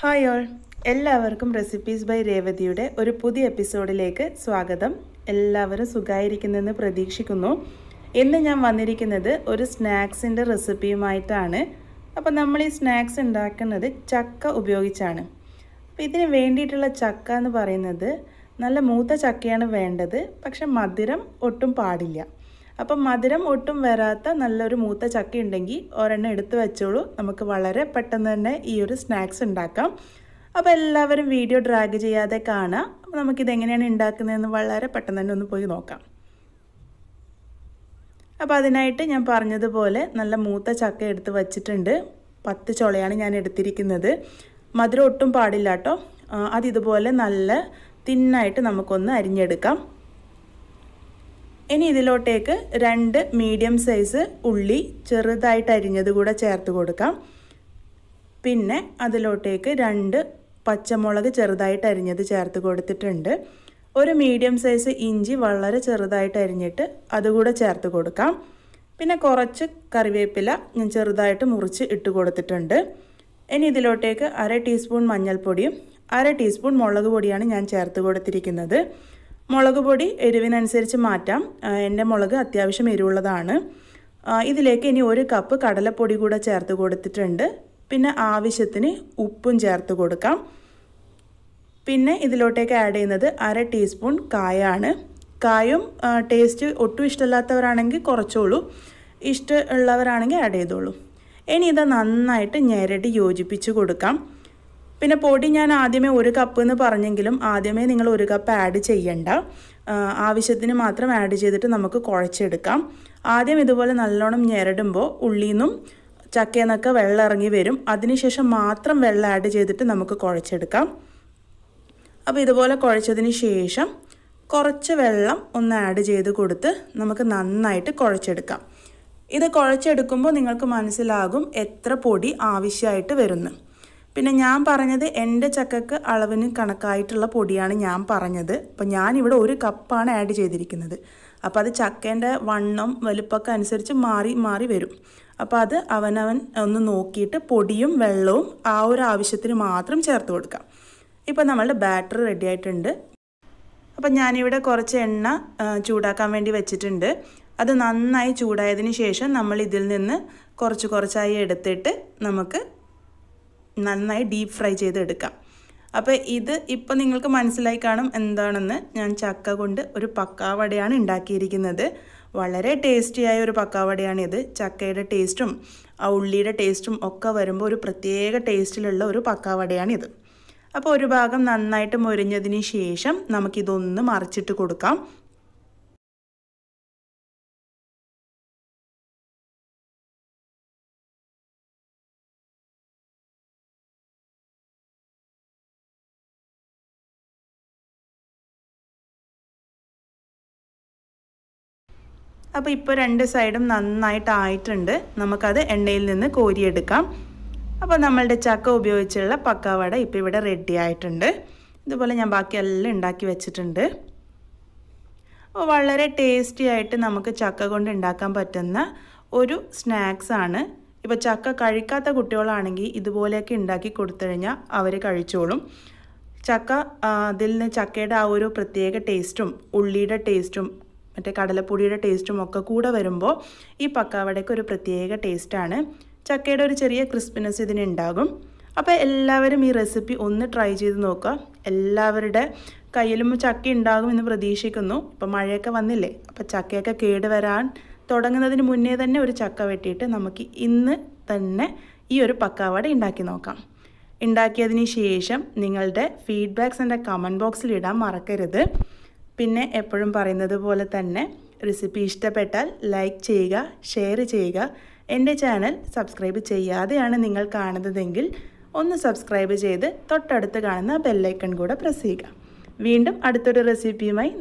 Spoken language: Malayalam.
ഹായ് ഓൾ എല്ലാവർക്കും റെസിപ്പീസ് ബൈ രേവതിയുടെ ഒരു പുതിയ എപ്പിസോഡിലേക്ക് സ്വാഗതം എല്ലാവരും സുഖമായിരിക്കുന്നെന്ന് പ്രതീക്ഷിക്കുന്നു ഇന്ന് ഞാൻ വന്നിരിക്കുന്നത് ഒരു സ്നാക്സിൻ്റെ റെസിപ്പിയുമായിട്ടാണ് അപ്പോൾ നമ്മൾ ഈ സ്നാക്സ് ഉണ്ടാക്കുന്നത് ചക്ക ഉപയോഗിച്ചാണ് അപ്പോൾ ഇതിന് വേണ്ടിയിട്ടുള്ള ചക്ക എന്ന് പറയുന്നത് നല്ല മൂത്ത ചക്കയാണ് വേണ്ടത് പക്ഷെ മധുരം ഒട്ടും പാടില്ല അപ്പം മധുരം ഒട്ടും വരാത്ത നല്ലൊരു മൂത്ത ചക്ക ഉണ്ടെങ്കിൽ ഒരെണ്ണം എടുത്തു വെച്ചോളൂ നമുക്ക് വളരെ പെട്ടെന്ന് തന്നെ ഈ ഒരു സ്നാക്സ് ഉണ്ടാക്കാം അപ്പോൾ എല്ലാവരും വീഡിയോ ഡ്രാഗ് ചെയ്യാതെ കാണാം നമുക്കിതെങ്ങനെയാണ് ഉണ്ടാക്കുന്നതെന്ന് വളരെ പെട്ടെന്ന് തന്നെ ഒന്ന് പോയി നോക്കാം അപ്പോൾ അതിനായിട്ട് ഞാൻ പറഞ്ഞതുപോലെ നല്ല മൂത്ത ചക്ക എടുത്ത് വച്ചിട്ടുണ്ട് പത്ത് ചുളയാണ് ഞാൻ എടുത്തിരിക്കുന്നത് മധുരം ഒട്ടും പാടില്ല കേട്ടോ അതിതുപോലെ നല്ല തിന്നായിട്ട് നമുക്കൊന്ന് അരിഞ്ഞെടുക്കാം ഇനി ഇതിലോട്ടേക്ക് രണ്ട് മീഡിയം സൈസ് ഉള്ളി ചെറുതായിട്ട് അരിഞ്ഞത് കൂടെ ചേർത്ത് കൊടുക്കാം പിന്നെ അതിലോട്ടേക്ക് രണ്ട് പച്ചമുളക് ചെറുതായിട്ട് അരിഞ്ഞത് ചേർത്ത് കൊടുത്തിട്ടുണ്ട് ഒരു മീഡിയം സൈസ് ഇഞ്ചി വളരെ ചെറുതായിട്ട് അരിഞ്ഞിട്ട് അതുകൂടെ ചേർത്ത് കൊടുക്കാം പിന്നെ കുറച്ച് കറിവേപ്പില ഞാൻ ചെറുതായിട്ട് മുറിച്ച് ഇട്ട് കൊടുത്തിട്ടുണ്ട് ഇനി ഇതിലോട്ടേക്ക് അര ടീസ്പൂൺ മഞ്ഞൾപ്പൊടിയും അര ടീസ്പൂൺ മുളക് പൊടിയാണ് ഞാൻ ചേർത്ത് കൊടുത്തിരിക്കുന്നത് മുളക് പൊടി എരിവിനനുസരിച്ച് മാറ്റാം എൻ്റെ മുളക് അത്യാവശ്യം എരിവുള്ളതാണ് ഇതിലേക്ക് ഇനി ഒരു കപ്പ് കടലപ്പൊടി കൂടെ ചേർത്ത് കൊടുത്തിട്ടുണ്ട് പിന്നെ ആവശ്യത്തിന് ഉപ്പും ചേർത്ത് കൊടുക്കാം പിന്നെ ഇതിലോട്ടേക്ക് ആഡ് ചെയ്യുന്നത് അര ടീസ്പൂൺ കായാണ് കായും ടേസ്റ്റ് ഒട്ടും ഇഷ്ടമില്ലാത്തവരാണെങ്കിൽ കുറച്ചോളൂ ഇഷ്ടമുള്ളവരാണെങ്കിൽ ആഡ് ചെയ്തോളൂ ഇനി ഇത് നന്നായിട്ട് ഞെരടി യോജിപ്പിച്ച് കൊടുക്കാം പിന്നെ പൊടി ഞാൻ ആദ്യമേ ഒരു കപ്പ് എന്ന് പറഞ്ഞെങ്കിലും ആദ്യമേ നിങ്ങൾ ഒരു കപ്പ് ആഡ് ചെയ്യണ്ട ആവശ്യത്തിന് മാത്രം ആഡ് ചെയ്തിട്ട് നമുക്ക് കുഴച്ചെടുക്കാം ആദ്യം ഇതുപോലെ നല്ലോണം ഞെരടുമ്പോൾ ഉള്ളിന്നും ചക്കയെന്നൊക്കെ വെള്ളം ഇറങ്ങി വരും അതിനുശേഷം മാത്രം വെള്ളം ആഡ് ചെയ്തിട്ട് നമുക്ക് കുഴച്ചെടുക്കാം അപ്പോൾ ഇതുപോലെ കുഴച്ചതിന് ശേഷം കുറച്ച് വെള്ളം ഒന്ന് ആഡ് ചെയ്ത് കൊടുത്ത് നമുക്ക് നന്നായിട്ട് കുഴച്ചെടുക്കാം ഇത് കുഴച്ചെടുക്കുമ്പോൾ നിങ്ങൾക്ക് മനസ്സിലാകും എത്ര പൊടി ആവശ്യമായിട്ട് വരുന്നു പിന്നെ ഞാൻ പറഞ്ഞത് എൻ്റെ ചക്കക്ക് അളവിന് കണക്കായിട്ടുള്ള പൊടിയാണ് ഞാൻ പറഞ്ഞത് അപ്പോൾ ഞാനിവിടെ ഒരു കപ്പാണ് ആഡ് ചെയ്തിരിക്കുന്നത് അപ്പോൾ അത് ചക്കേൻ്റെ വണ്ണം വലുപ്പമൊക്കെ അനുസരിച്ച് മാറി മാറി വരും അപ്പോൾ അത് അവനവൻ ഒന്ന് നോക്കിയിട്ട് പൊടിയും വെള്ളവും ആ ഒരു ആവശ്യത്തിന് മാത്രം ചേർത്ത് കൊടുക്കാം ഇപ്പോൾ നമ്മളുടെ ബാറ്റർ റെഡി ആയിട്ടുണ്ട് അപ്പം ഞാനിവിടെ കുറച്ച് എണ്ണ ചൂടാക്കാൻ വേണ്ടി വെച്ചിട്ടുണ്ട് അത് നന്നായി ചൂടായതിന് ശേഷം നമ്മൾ ഇതിൽ നിന്ന് കുറച്ച് കുറച്ചായി എടുത്തിട്ട് നമുക്ക് നന്നായി ഡീപ്പ് ഫ്രൈ ചെയ്തെടുക്കാം അപ്പോൾ ഇത് ഇപ്പോൾ നിങ്ങൾക്ക് മനസ്സിലായി കാണും എന്താണെന്ന് ഞാൻ ചക്ക കൊണ്ട് ഒരു പക്കാവടയാണ് ഉണ്ടാക്കിയിരിക്കുന്നത് വളരെ ടേസ്റ്റിയായ ഒരു പക്കാവടയാണിത് ചക്കയുടെ ടേസ്റ്റും ആ ഉള്ളിയുടെ ടേസ്റ്റും ഒക്കെ വരുമ്പോൾ ഒരു പ്രത്യേക ടേസ്റ്റിലുള്ള ഒരു പക്കാവടയാണിത് അപ്പോൾ ഒരു ഭാഗം നന്നായിട്ട് മുരിഞ്ഞതിന് ശേഷം നമുക്കിതൊന്ന് മറിച്ചിട്ട് കൊടുക്കാം അപ്പോൾ ഇപ്പോൾ രണ്ട് സൈഡും നന്നായിട്ട് ആയിട്ടുണ്ട് നമുക്കത് എണ്ണയിൽ നിന്ന് കോരിയെടുക്കാം അപ്പോൾ നമ്മളുടെ ചക്ക ഉപയോഗിച്ചുള്ള പക്കാവട ഇപ്പോൾ ഇവിടെ റെഡി ആയിട്ടുണ്ട് ഇതുപോലെ ഞാൻ ബാക്കിയെല്ലാം ഉണ്ടാക്കി വെച്ചിട്ടുണ്ട് അപ്പോൾ വളരെ ടേസ്റ്റി ആയിട്ട് നമുക്ക് ചക്ക കൊണ്ട് ഉണ്ടാക്കാൻ പറ്റുന്ന ഒരു സ്നാക്സാണ് ഇപ്പോൾ ചക്ക കഴിക്കാത്ത കുട്ടികളാണെങ്കിൽ ഇതുപോലെയൊക്കെ ഉണ്ടാക്കി കൊടുത്തു കഴിഞ്ഞാൽ അവർ കഴിച്ചോളും ചക്ക അതിൽ നിന്ന് ചക്കയുടെ ആ ഒരു പ്രത്യേക ടേസ്റ്റും ഉള്ളിയുടെ ടേസ്റ്റും മറ്റേ കടലപ്പൊടിയുടെ ടേസ്റ്റും ഒക്കെ കൂടെ വരുമ്പോൾ ഈ പക്കാവടയ്ക്ക് ഒരു പ്രത്യേക ടേസ്റ്റാണ് ചക്കയുടെ ഒരു ചെറിയ ക്രിസ്പിനെസ് ഇതിനുണ്ടാകും അപ്പോൾ എല്ലാവരും ഈ റെസിപ്പി ഒന്ന് ട്രൈ ചെയ്ത് നോക്കുക എല്ലാവരുടെ കയ്യിലും ചക്ക ഉണ്ടാകുമെന്ന് പ്രതീക്ഷിക്കുന്നു ഇപ്പം മഴയൊക്കെ വന്നില്ലേ അപ്പോൾ ചക്കയൊക്കെ കേടുവരാൻ തുടങ്ങുന്നതിന് മുന്നേ തന്നെ ഒരു ചക്ക വെട്ടിയിട്ട് നമുക്ക് ഇന്ന് തന്നെ ഈ ഒരു പക്കാവട ഉണ്ടാക്കി നോക്കാം ഉണ്ടാക്കിയതിന് ശേഷം നിങ്ങളുടെ ഫീഡ്ബാക്ക്സ് എൻ്റെ കമൻറ്റ് ബോക്സിൽ ഇടാൻ മറക്കരുത് പിന്നെ എപ്പോഴും പറയുന്നത് പോലെ തന്നെ റെസിപ്പി ഇഷ്ടപ്പെട്ടാൽ ലൈക്ക് ചെയ്യുക ഷെയർ ചെയ്യുക എൻ്റെ ചാനൽ സബ്സ്ക്രൈബ് ചെയ്യാതെയാണ് നിങ്ങൾ കാണുന്നതെങ്കിൽ ഒന്ന് സബ്സ്ക്രൈബ് ചെയ്ത് തൊട്ടടുത്ത് കാണുന്ന ബെല്ലൈക്കൺ കൂടെ പ്രസ് ചെയ്യുക വീണ്ടും അടുത്തൊരു റെസിപ്പിയുമായി